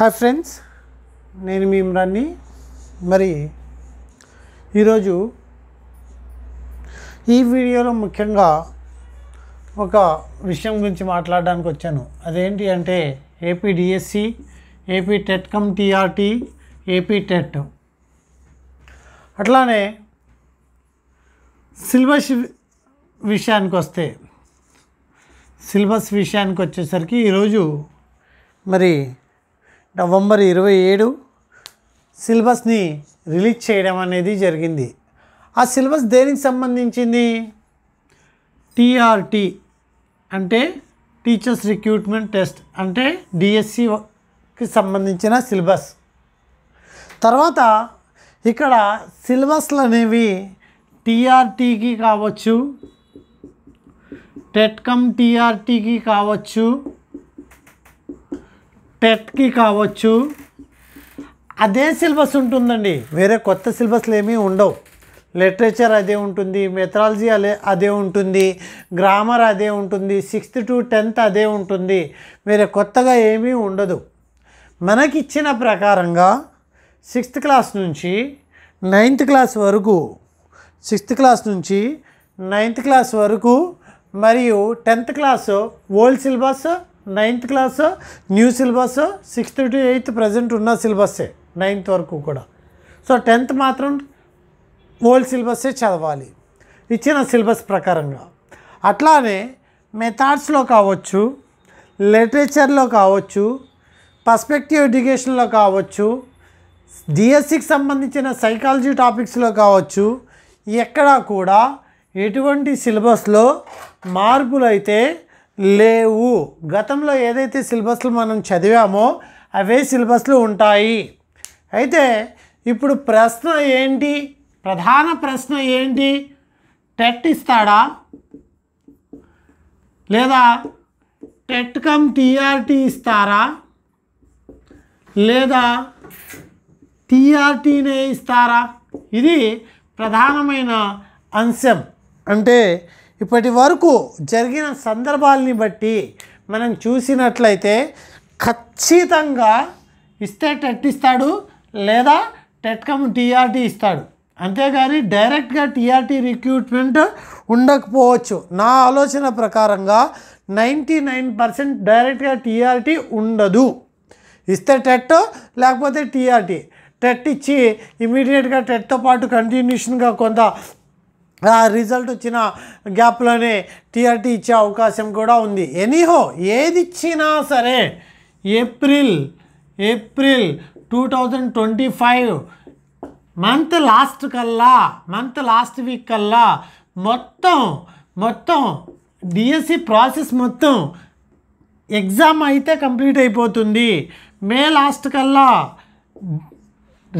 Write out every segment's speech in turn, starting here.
hi friends నేను మీ ఇమ్రాన్ని మరి ఈరోజు ఈ వీడియోలో ముఖ్యంగా ఒక విషయం గురించి మాట్లాడడానికి వచ్చాను అదేంటి అంటే AP DSC AP TET cum TRT AP TET అట్లానే సిలబస్ విషయానికి వస్తే సిలబస్ విషయానికి వచ్చేసరికి ఈరోజు మరి నవంబర్ ఇరవై ఏడు సిలబస్ని రిలీజ్ చేయడం అనేది జరిగింది ఆ సిలబస్ దేనికి సంబంధించింది టీఆర్టీ అంటే టీచర్స్ రిక్రూట్మెంట్ టెస్ట్ అంటే డిఎస్సికి సంబంధించిన సిలబస్ తర్వాత ఇక్కడ సిలబస్లు అనేవి టీఆర్టీకి కావచ్చు టెట్కమ్ టీఆర్టీకి కావచ్చు టెట్కి కావచ్చు అదే సిలబస్ ఉంటుందండి వేరే కొత్త సిలబస్లు ఏమీ ఉండవు లిటరేచర్ అదే ఉంటుంది మెథరాలజీ అదే అదే ఉంటుంది గ్రామర్ అదే ఉంటుంది సిక్స్త్ టు టెన్త్ అదే ఉంటుంది వేరే కొత్తగా ఏమీ ఉండదు మనకిచ్చిన ప్రకారంగా సిక్స్త్ క్లాస్ నుంచి నైన్త్ క్లాస్ వరకు సిక్స్త్ క్లాస్ నుంచి నైన్త్ క్లాస్ వరకు మరియు tenth class old syllabus ninth class new syllabus sixth to eighth present ఉన్న సిలబస్సే నైన్త్ వరకు కూడా సో టెన్త్ మాత్రం ఓల్డ్ సిలబస్సే చదవాలి ఇచ్చిన సిలబస్ ప్రకారంగా అట్లానే మెథడ్స్లో కావచ్చు లిటరేచర్లో కావచ్చు పర్స్పెక్టివ్ ఎడ్యుకేషన్లో కావచ్చు డిఎస్సికి సంబంధించిన సైకాలజీ టాపిక్స్లో కావచ్చు ఎక్కడా కూడా ఎటువంటి సిలబస్లో మార్పులు అయితే లేవు గతంలో ఏదైతే సిలబస్లు మనం చదివామో అవే సిలబస్లు ఉంటాయి అయితే ఇప్పుడు ప్రశ్న ఏంటి ప్రధాన ప్రశ్న ఏంటి టెట్ ఇస్తాడా లేదా టెట్ కమ్ టీఆర్టీ ఇస్తారా లేదా టీఆర్టీనే ఇస్తారా ఇది ప్రధానమైన అంశం అంటే ఇప్పటి వరకు జరిగిన సందర్భాలని బట్టి మనం చూసినట్లయితే ఖచ్చితంగా ఇస్తే టెట్ ఇస్తాడు లేదా టెట్కమ్ టీఆర్టీ ఇస్తాడు అంతేగాని డైరెక్ట్గా టీఆర్టీ రిక్రూట్మెంట్ ఉండకపోవచ్చు నా ఆలోచన ప్రకారంగా నైంటీ నైన్ పర్సెంట్ డైరెక్ట్గా టీఆర్టీ ఉండదు ఇస్తే టెట్ లేకపోతే టీఆర్టీ టెట్ ఇచ్చి ఇమీడియట్గా టెట్తో పాటు కంటిన్యూషన్గా కొంత రిజల్ట్ వచ్చిన గ్యాప్లోనే టీఆర్టీ ఇచ్చే అవకాశం కూడా ఉంది ఎనీహో ఏది ఇచ్చినా సరే April April two thousand twenty five month last కల్లా మంత్ లాస్ట్ వీక్ కల్లా మొత్తం మొత్తం డిఎస్సి ప్రాసెస్ మొత్తం ఎగ్జామ్ అయితే కంప్లీట్ అయిపోతుంది మే లాస్ట్ కల్లా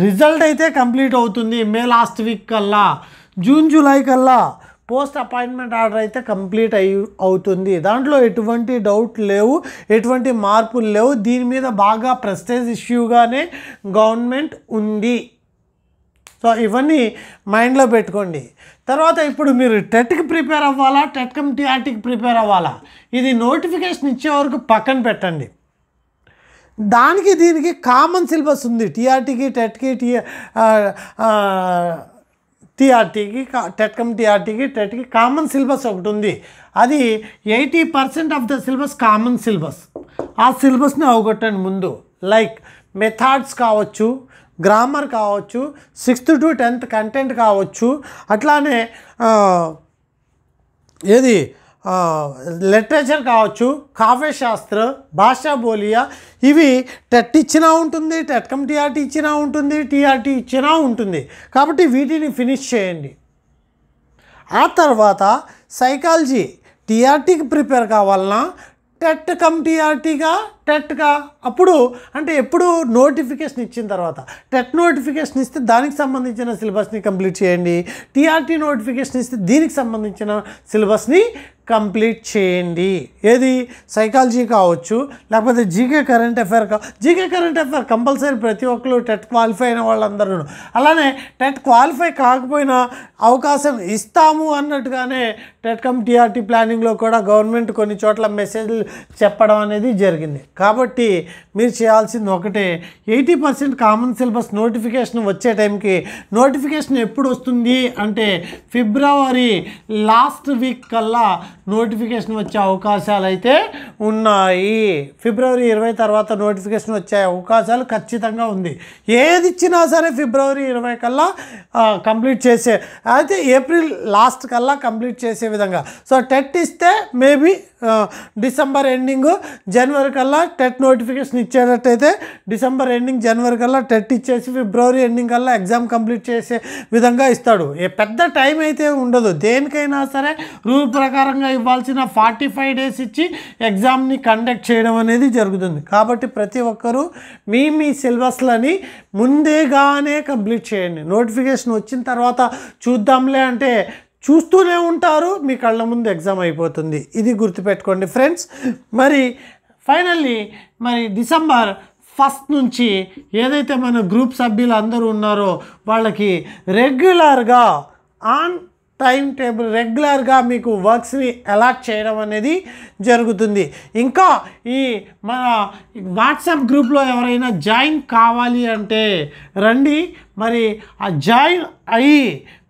రిజల్ట్ అయితే కంప్లీట్ అవుతుంది మే లాస్ట్ వీక్ కల్లా జూన్ జూలై కల్లా పోస్ట్ అపాయింట్మెంట్ ఆర్డర్ అయితే కంప్లీట్ అయి అవుతుంది దాంట్లో ఎటువంటి డౌట్ లేవు ఎటువంటి మార్పులు లేవు దీని మీద బాగా ప్రెస్టేజ్ ఇష్యూగానే గవర్నమెంట్ ఉంది సో ఇవన్నీ మైండ్లో పెట్టుకోండి తర్వాత ఇప్పుడు మీరు టెట్కి ప్రిపేర్ అవ్వాలా టెట్ కమ్ టీఆర్టీకి ప్రిపేర్ అవ్వాలా ఇది నోటిఫికేషన్ ఇచ్చే వరకు పక్కన పెట్టండి దానికి దీనికి కామన్ సిలబస్ ఉంది టీఆర్టీకి టెట్కి టీ టీఆర్టీకి టెట్కమ్ టీఆర్టీకి టెట్కి కామన్ సిలబస్ ఒకటి ఉంది అది eighty percent of the syllabus common syllabus ఆ సిలబస్ని అవగొట్టండి ముందు లైక్ మెథడ్స్ కావచ్చు గ్రామర్ కావచ్చు సిక్స్త్ టు టెన్త్ కంటెంట్ కావచ్చు అట్లానే ఏది లిటరేచర్ కావచ్చు కావ్యశాస్త్ర భాషా బోలియా ఇవి టెట్ ఇచ్చినా ఉంటుంది టెట్కమ్ టీఆర్టీ ఇచ్చినా ఉంటుంది టీఆర్టీ ఇచ్చినా ఉంటుంది కాబట్టి వీటిని ఫినిష్ చేయండి ఆ తర్వాత సైకాలజీ టీఆర్టీకి ప్రిపేర్ కావాలన్నా టెట్ కమ్ టీఆర్టీగా టెట్గా అప్పుడు అంటే ఎప్పుడు నోటిఫికేషన్ ఇచ్చిన తర్వాత టెట్ నోటిఫికేషన్ ఇస్తే దానికి సంబంధించిన సిలబస్ని కంప్లీట్ చేయండి టీఆర్టీ నోటిఫికేషన్ ఇస్తే దీనికి సంబంధించిన సిలబస్ని కంప్లీట్ చేయండి ఏది సైకాలజీ కావచ్చు లేకపోతే జీకే కరెంట్ అఫేర్ కా జీకే కరెంట్ అఫేర్ కంపల్సరీ ప్రతి ఒక్కరు టెట్ క్వాలిఫై అయిన వాళ్ళందరూ అలానే టెట్ క్వాలిఫై కాకపోయినా అవకాశం ఇస్తాము అన్నట్టుగానే టెట్కమ్ టీఆర్టీ ప్లానింగ్లో కూడా గవర్నమెంట్ కొన్ని చోట్ల మెసేజ్లు చెప్పడం అనేది జరిగింది కాబట్టి మీరు చేయాల్సింది ఒకటే eighty percent common syllabus notification వచ్చే టైంకి నోటిఫికేషన్ ఎప్పుడు వస్తుంది అంటే ఫిబ్రవరి లాస్ట్ వీక్ కల్లా నోటిఫికేషన్ వచ్చే అవకాశాలు అయితే ఉన్నాయి ఫిబ్రవరి ఇరవై తర్వాత నోటిఫికేషన్ వచ్చే అవకాశాలు ఖచ్చితంగా ఉంది ఏది ఇచ్చినా సరే ఫిబ్రవరి ఇరవై కల్లా కంప్లీట్ చేసే అయితే ఏప్రిల్ లాస్ట్ కల్లా కంప్లీట్ చేసే విధంగా సో టెట్ ఇస్తే మేబీ డిసెంబర్ ఎండింగ్ జనవరి కల్లా టెట్ నోటిఫికేషన్ ఇచ్చేటట్టయితే డిసెంబర్ ఎండింగ్ జనవరి కల్లా టెట్ ఇచ్చేసి ఫిబ్రవరి ఎండింగ్ కల్లా ఎగ్జామ్ కంప్లీట్ చేసే విధంగా ఇస్తాడు ఏ పెద్ద టైం అయితే ఉండదు దేనికైనా సరే రూల్ ప్రకారంగా ఇవ్వాల్సిన ఫార్టీ ఫైవ్ డేస్ ఇచ్చి ఎగ్జామ్ని కండక్ట్ చేయడం అనేది జరుగుతుంది కాబట్టి ప్రతి ఒక్కరూ మీ మీ సిలబస్లని ముందేగానే కంప్లీట్ చేయండి నోటిఫికేషన్ వచ్చిన తర్వాత చూద్దాంలే అంటే చూస్తూనే ఉంటారు మీ కళ్ళ ముందు ఎగ్జామ్ అయిపోతుంది ఇది గుర్తుపెట్టుకోండి ఫ్రెండ్స్ మరి ఫైనల్లీ మరి డిసెంబర్ ఫస్ట్ నుంచి ఏదైతే మన గ్రూప్ సభ్యులు అందరూ ఉన్నారో వాళ్ళకి రెగ్యులర్గా ఆన్ టైం టేబుల్ రెగ్యులర్గా మీకు వర్క్స్ని అలాట్ చేయడం అనేది జరుగుతుంది ఇంకా ఈ మన వాట్సాప్ గ్రూప్లో ఎవరైనా జాయిన్ కావాలి అంటే రండి మరి ఆ జాయిన్ అయ్యి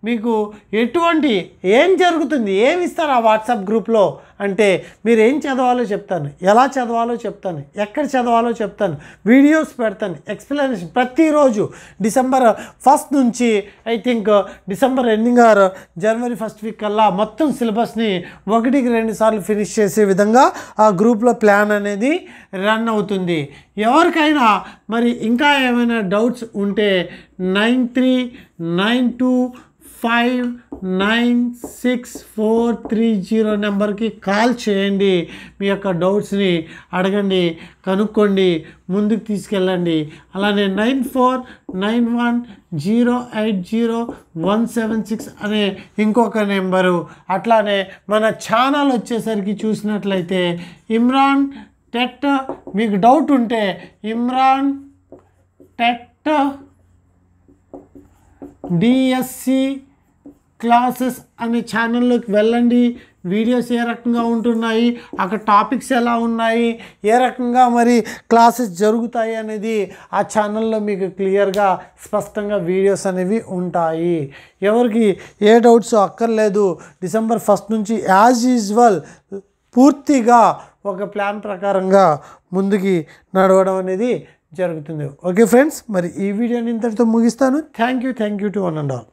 మీకు ఎటువంటి ఏం జరుగుతుంది ఏమి ఇస్తారు ఆ వాట్సాప్ గ్రూప్లో అంటే మీరు ఏం చదవాలో చెప్తాను ఎలా చదవాలో చెప్తాను ఎక్కడ చదవాలో చెప్తాను వీడియోస్ పెడతాను ఎక్స్ప్లెనేషన్ ప్రతిరోజు డిసెంబర్ ఫస్ట్ నుంచి I think December ending or January first week కల్లా మొత్తం సిలబస్ని ఒకటికి రెండు సార్లు ఫినిష్ చేసే విధంగా ఆ గ్రూప్లో ప్లాన్ అనేది రన్ అవుతుంది ఎవరికైనా మరి ఇంకా ఏమైనా డౌట్స్ ఉంటే nine three nine two five nine six four three zero నెంబర్కి కాల్ చేయండి మీ యొక్క డౌట్స్ని అడగండి కనుక్కోండి ముందుకు తీసుకెళ్ళండి అలానే nine four nine one zero eight zero one seven six అనే ఇంకొక నెంబరు అట్లానే మన ఛానల్ వచ్చేసరికి చూసినట్లయితే ఇమ్రాన్ టెట్ మీకు డౌట్ ఉంటే ఇమ్రాన్ టెట్ డిఎస్సి క్లాసెస్ అనే ఛానల్లోకి వెళ్ళండి వీడియోస్ ఏ రకంగా ఉంటున్నాయి అక్కడ టాపిక్స్ ఎలా ఉన్నాయి ఏ రకంగా మరి క్లాసెస్ జరుగుతాయి అనేది ఆ ఛానల్లో మీకు క్లియర్గా స్పష్టంగా వీడియోస్ అనేవి ఉంటాయి ఎవరికి ఏ డౌట్స్ అక్కర్లేదు డిసెంబర్ ఫస్ట్ నుంచి యాజ్ యూజువల్ పూర్తిగా ఒక ప్లాన్ ప్రకారంగా ముందుకి నడవడం అనేది జరుగుతుంది ఓకే ఫ్రెండ్స్ మరి ఈ వీడియోని ఇంతటితో ముగిస్తాను thank you thank you to one and all